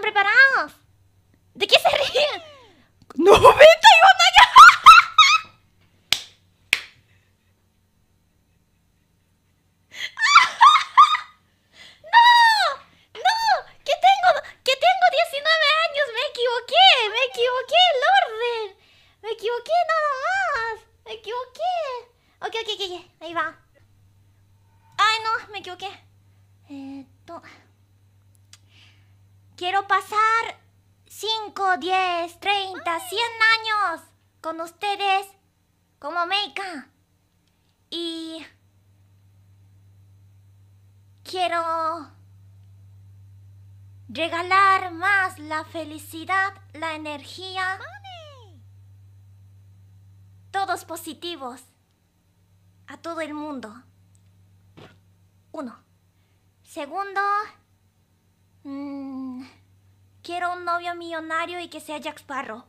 preparados? ¿De qué se ríen? ¡No, vete, Ivonne! ¡No! ¡No! ¡Que tengo, que tengo 19 años! ¡Me equivoqué! ¡Me equivoqué el orden! ¡Me equivoqué nada más! ¡Me equivoqué! Ok, ok, ok, ahí va. ¡Ay, no! ¡Me equivoqué! Quiero pasar 5, 10, 30, 100 años con ustedes como Meika. Y quiero regalar más la felicidad, la energía. Todos positivos. A todo el mundo. Uno. Segundo. Quiero un novio millonario y que sea Jack Sparrow.